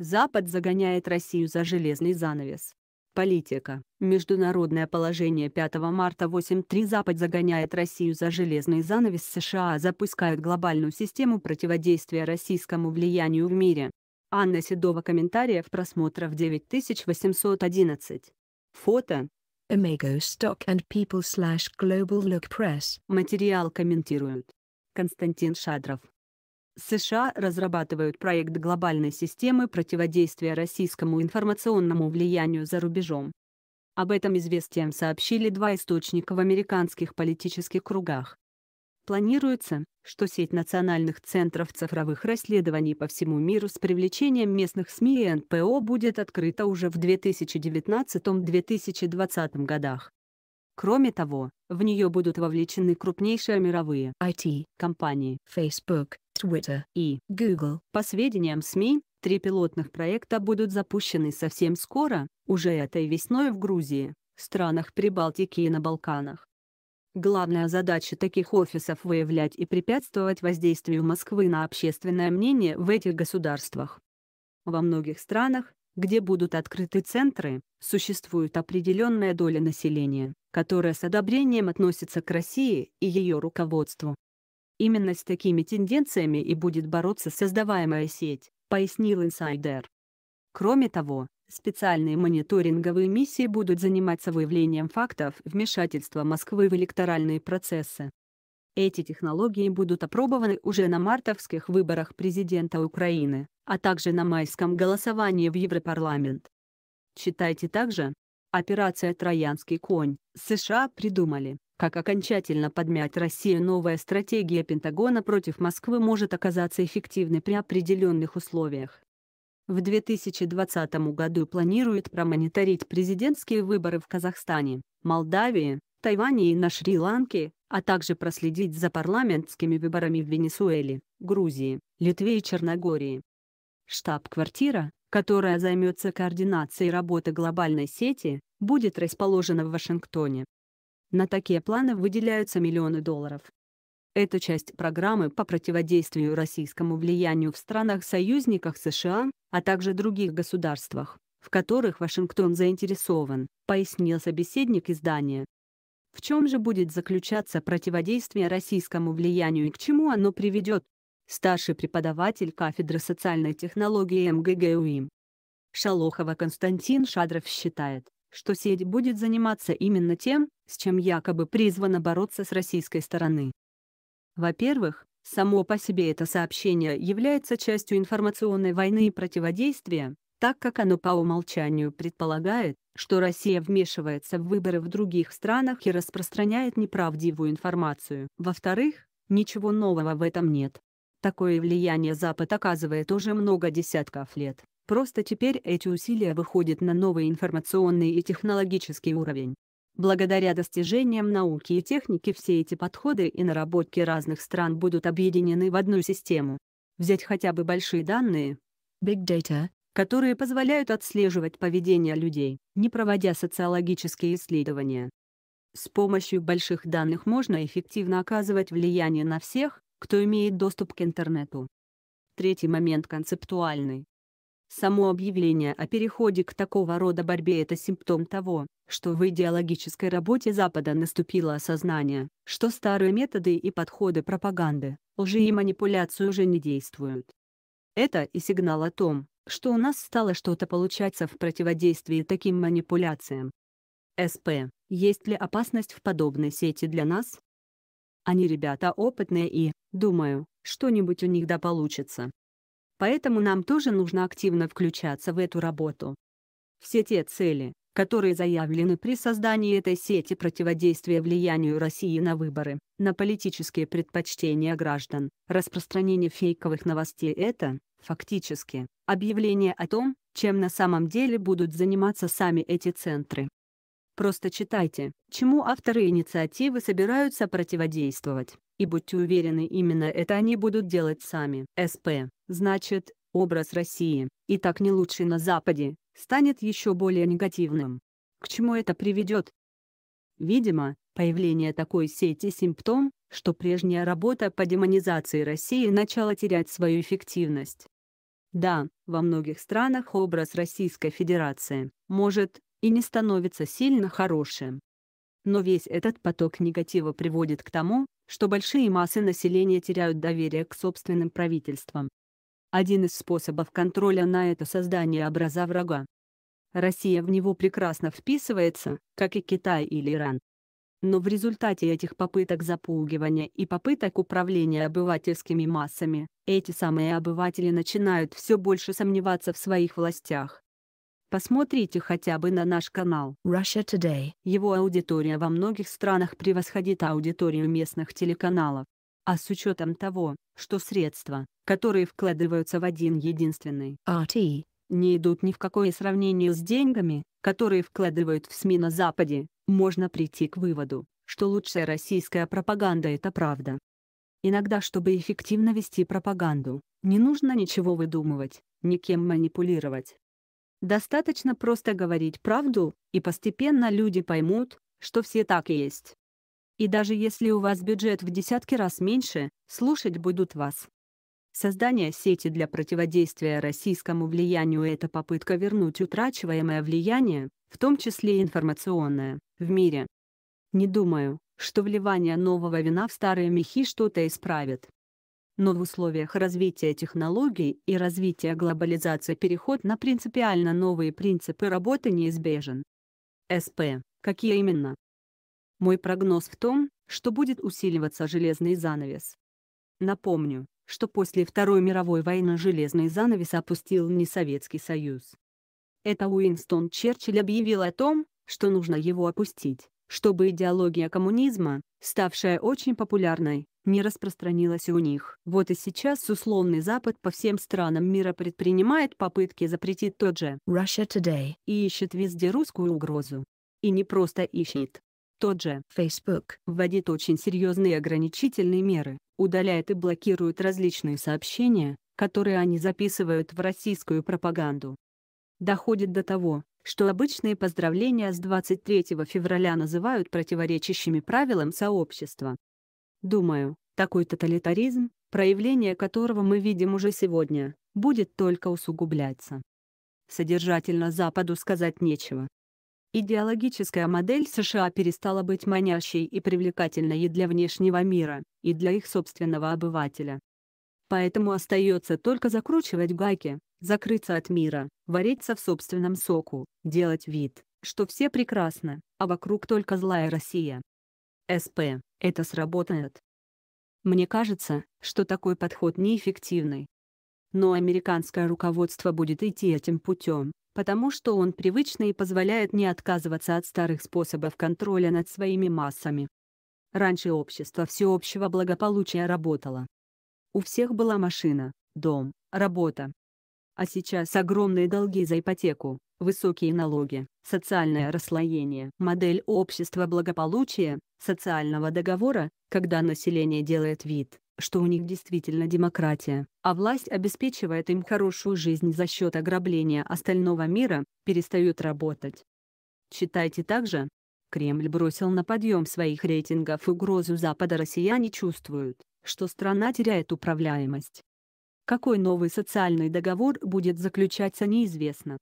Запад загоняет Россию за железный занавес. Политика. Международное положение 5 марта 8.3 Запад загоняет Россию за железный занавес США запускают глобальную систему противодействия российскому влиянию в мире. Анна Седова комментариев просмотров 9811. Фото. Omega Stock and People slash Global Look Press. Материал комментируют. Константин Шадров. США разрабатывают проект глобальной системы противодействия российскому информационному влиянию за рубежом. Об этом известиям сообщили два источника в американских политических кругах. Планируется, что сеть национальных центров цифровых расследований по всему миру с привлечением местных СМИ и НПО будет открыта уже в 2019-2020 годах. Кроме того, в нее будут вовлечены крупнейшие мировые IT-компании Facebook, Twitter и Google. По сведениям СМИ, три пилотных проекта будут запущены совсем скоро, уже этой весной в Грузии, странах Прибалтики и на Балканах. Главная задача таких офисов – выявлять и препятствовать воздействию Москвы на общественное мнение в этих государствах. Во многих странах, где будут открыты центры, существует определенная доля населения, которая с одобрением относится к России и ее руководству. Именно с такими тенденциями и будет бороться создаваемая сеть, пояснил инсайдер. Кроме того, специальные мониторинговые миссии будут заниматься выявлением фактов вмешательства Москвы в электоральные процессы. Эти технологии будут опробованы уже на мартовских выборах президента Украины, а также на майском голосовании в Европарламент. Читайте также. Операция «Троянский конь» США придумали. Как окончательно подмять Россию новая стратегия Пентагона против Москвы может оказаться эффективной при определенных условиях. В 2020 году планирует промониторить президентские выборы в Казахстане, Молдавии, Тайване и на Шри-Ланке, а также проследить за парламентскими выборами в Венесуэле, Грузии, Литве и Черногории. Штаб-квартира, которая займется координацией работы глобальной сети, будет расположена в Вашингтоне. На такие планы выделяются миллионы долларов. Эта часть программы по противодействию российскому влиянию в странах-союзниках США, а также других государствах, в которых Вашингтон заинтересован, пояснил собеседник издания. В чем же будет заключаться противодействие российскому влиянию и к чему оно приведет? Старший преподаватель кафедры социальной технологии МГГУИМ. Шалохова Константин Шадров считает, что сеть будет заниматься именно тем, с чем якобы призвано бороться с российской стороны. Во-первых, само по себе это сообщение является частью информационной войны и противодействия, так как оно по умолчанию предполагает, что Россия вмешивается в выборы в других странах и распространяет неправдивую информацию. Во-вторых, ничего нового в этом нет. Такое влияние Запад оказывает уже много десятков лет, Просто теперь эти усилия выходят на новый информационный и технологический уровень. Благодаря достижениям науки и техники все эти подходы и наработки разных стран будут объединены в одну систему. Взять хотя бы большие данные Big Data, которые позволяют отслеживать поведение людей, не проводя социологические исследования. С помощью больших данных можно эффективно оказывать влияние на всех, кто имеет доступ к интернету. Третий момент концептуальный. Само объявление о переходе к такого рода борьбе – это симптом того, что в идеологической работе Запада наступило осознание, что старые методы и подходы пропаганды, лжи и манипуляции уже не действуют. Это и сигнал о том, что у нас стало что-то получаться в противодействии таким манипуляциям. СП. Есть ли опасность в подобной сети для нас? Они ребята опытные и, думаю, что-нибудь у них да получится. Поэтому нам тоже нужно активно включаться в эту работу. Все те цели, которые заявлены при создании этой сети противодействия влиянию России на выборы, на политические предпочтения граждан, распространение фейковых новостей – это, фактически, объявление о том, чем на самом деле будут заниматься сами эти центры. Просто читайте, чему авторы инициативы собираются противодействовать, и будьте уверены именно это они будут делать сами. СП, значит, образ России, и так не лучший на Западе, станет еще более негативным. К чему это приведет? Видимо, появление такой сети – симптом, что прежняя работа по демонизации России начала терять свою эффективность. Да, во многих странах образ Российской Федерации, может, и не становится сильно хорошим. Но весь этот поток негатива приводит к тому, что большие массы населения теряют доверие к собственным правительствам. Один из способов контроля на это создание образа врага. Россия в него прекрасно вписывается, как и Китай или Иран. Но в результате этих попыток запугивания и попыток управления обывательскими массами, эти самые обыватели начинают все больше сомневаться в своих властях, Посмотрите хотя бы на наш канал. Russia Today. Его аудитория во многих странах превосходит аудиторию местных телеканалов. А с учетом того, что средства, которые вкладываются в один единственный RT, не идут ни в какое сравнение с деньгами, которые вкладывают в СМИ на Западе, можно прийти к выводу, что лучшая российская пропаганда – это правда. Иногда, чтобы эффективно вести пропаганду, не нужно ничего выдумывать, никем манипулировать. Достаточно просто говорить правду, и постепенно люди поймут, что все так и есть. И даже если у вас бюджет в десятки раз меньше, слушать будут вас. Создание сети для противодействия российскому влиянию – это попытка вернуть утрачиваемое влияние, в том числе информационное, в мире. Не думаю, что вливание нового вина в старые мехи что-то исправит. Но в условиях развития технологий и развития глобализации переход на принципиально новые принципы работы неизбежен. СП. Какие именно? Мой прогноз в том, что будет усиливаться железный занавес. Напомню, что после Второй мировой войны железный занавес опустил не Советский Союз. Это Уинстон Черчилль объявил о том, что нужно его опустить, чтобы идеология коммунизма, ставшая очень популярной, не распространилась у них. Вот и сейчас условный Запад по всем странам мира предпринимает попытки запретить тот же Russia Today и ищет везде русскую угрозу. И не просто ищет. Тот же Facebook вводит очень серьезные ограничительные меры, удаляет и блокирует различные сообщения, которые они записывают в российскую пропаганду. Доходит до того, что обычные поздравления с 23 февраля называют противоречащими правилам сообщества. Думаю, такой тоталитаризм, проявление которого мы видим уже сегодня, будет только усугубляться. Содержательно Западу сказать нечего. Идеологическая модель США перестала быть манящей и привлекательной и для внешнего мира, и для их собственного обывателя. Поэтому остается только закручивать гайки, закрыться от мира, вариться в собственном соку, делать вид, что все прекрасно, а вокруг только злая Россия. СП, это сработает. Мне кажется, что такой подход неэффективный. Но американское руководство будет идти этим путем, потому что он привычный и позволяет не отказываться от старых способов контроля над своими массами. Раньше общество всеобщего благополучия работало. У всех была машина, дом, работа, а сейчас огромные долги за ипотеку, высокие налоги, социальное расслоение. Модель общества благополучия, социального договора, когда население делает вид, что у них действительно демократия, а власть обеспечивает им хорошую жизнь за счет ограбления остального мира, перестают работать. Читайте также. Кремль бросил на подъем своих рейтингов угрозу Запада россияне чувствуют, что страна теряет управляемость. Какой новый социальный договор будет заключаться, неизвестно.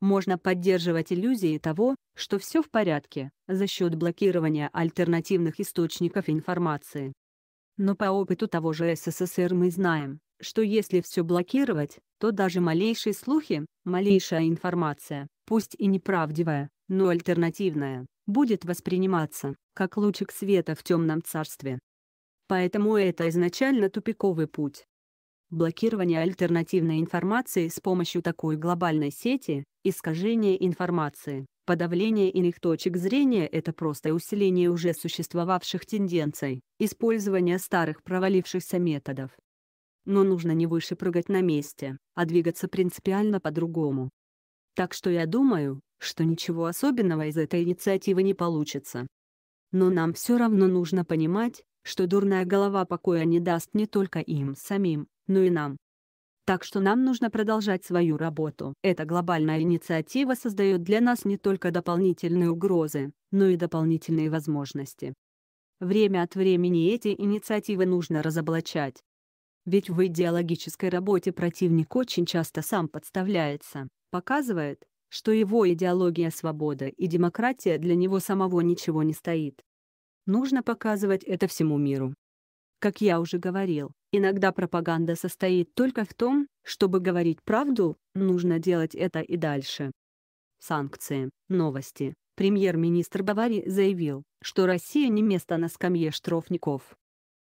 Можно поддерживать иллюзии того, что все в порядке, за счет блокирования альтернативных источников информации. Но по опыту того же СССР мы знаем, что если все блокировать, то даже малейшие слухи, малейшая информация, пусть и неправдивая, но альтернативная, будет восприниматься, как лучик света в темном царстве. Поэтому это изначально тупиковый путь блокирование альтернативной информации с помощью такой глобальной сети, искажение информации, подавление иных точек зрения — это просто усиление уже существовавших тенденций, использование старых провалившихся методов. Но нужно не выше прыгать на месте, а двигаться принципиально по-другому. Так что я думаю, что ничего особенного из этой инициативы не получится. Но нам все равно нужно понимать, что дурная голова покоя не даст не только им самим, но ну и нам. Так что нам нужно продолжать свою работу. Эта глобальная инициатива создает для нас не только дополнительные угрозы, но и дополнительные возможности. Время от времени эти инициативы нужно разоблачать. Ведь в идеологической работе противник очень часто сам подставляется, показывает, что его идеология свобода и демократия для него самого ничего не стоит. Нужно показывать это всему миру. Как я уже говорил, Иногда пропаганда состоит только в том, чтобы говорить правду, нужно делать это и дальше. Санкции, новости. Премьер-министр Баварии заявил, что Россия не место на скамье штрафников.